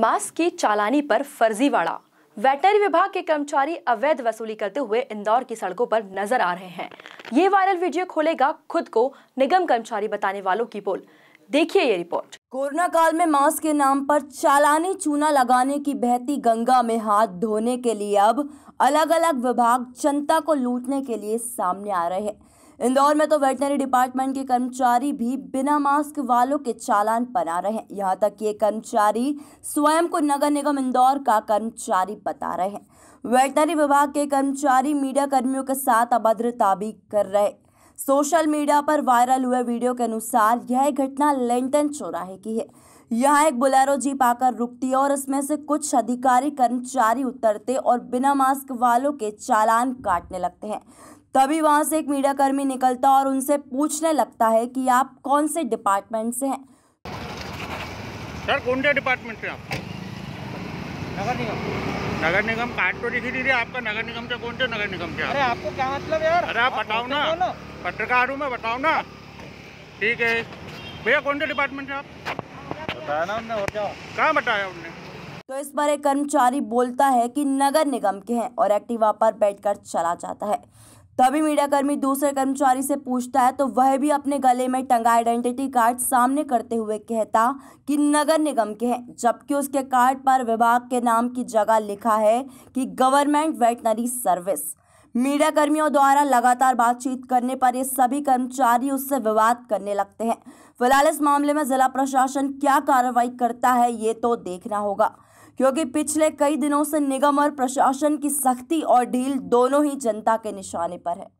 mask की चालानी पर फर्जीवाड़ा वेटनरी विभाग के कर्मचारी अवैध वसूली करते हुए इंदौर की सड़कों पर नजर आ रहे हैं ये वायरल वीडियो खोलेगा खुद को निगम कर्मचारी बताने वालों की पोल देखिए ये रिपोर्ट कोरोना काल में मास्क के नाम पर चालानी चूना लगाने की बहती गंगा में हाथ धोने के लिए अब अलग अलग विभाग जनता को लूटने के लिए सामने आ रहे हैं इंदौर में तो वेटनरी डिपार्टमेंट के कर्मचारी भी बिना मास्क वालों के चालान बना रहे हैं यहाँ तक ये कर्मचारी स्वयं को नगर निगम इंदौर का कर्मचारी बता रहे हैं वेटनरी विभाग के कर्मचारी मीडिया कर्मियों के साथ अभद्रता भी कर रहे सोशल मीडिया पर वायरल हुए वीडियो के अनुसार यह घटना लेंटन चौराहे की है यहाँ एक बुलेरो जीप आकर रुकती है और इसमें से कुछ अधिकारी कर्मचारी उतरते और बिना मास्क वालों के चालान काटने लगते हैं तभी वहाँ से एक मीडियाकर्मी निकलता और उनसे पूछने लगता है कि आप कौन से डिपार्टमेंट से हैं सर कौन से डिपार्टमेंट से आप नगर निगम नगर निगम कार्ड तो दिखी दीदी आपका नगर निगम से कौन से नगर निगम से अरे आपको क्या मतलब यार अरे आप बताओ ना, पत्रकार हूँ मैं बताओ ना ठीक है भैया कौन से डिपार्टमेंट से आप बताया ना और क्या कहाँ बताया उनने तो इस पर एक कर्मचारी बोलता है कि नगर निगम के हैं और एक्टिवा पर बैठकर चला जाता है तभी तो मीडियाकर्मी दूसरे कर्मचारी से पूछता है तो वह भी अपने गले में टंगा आइडेंटिटी कार्ड सामने करते हुए कहता कि नगर निगम के हैं जबकि उसके कार्ड पर विभाग के नाम की जगह लिखा है कि गवर्नमेंट वेटनरी सर्विस मीडिया कर्मियों द्वारा लगातार बातचीत करने पर ये सभी कर्मचारी उससे विवाद करने लगते हैं फिलहाल इस मामले में जिला प्रशासन क्या कार्रवाई करता है ये तो देखना होगा क्योंकि पिछले कई दिनों से निगम और प्रशासन की सख्ती और ढील दोनों ही जनता के निशाने पर है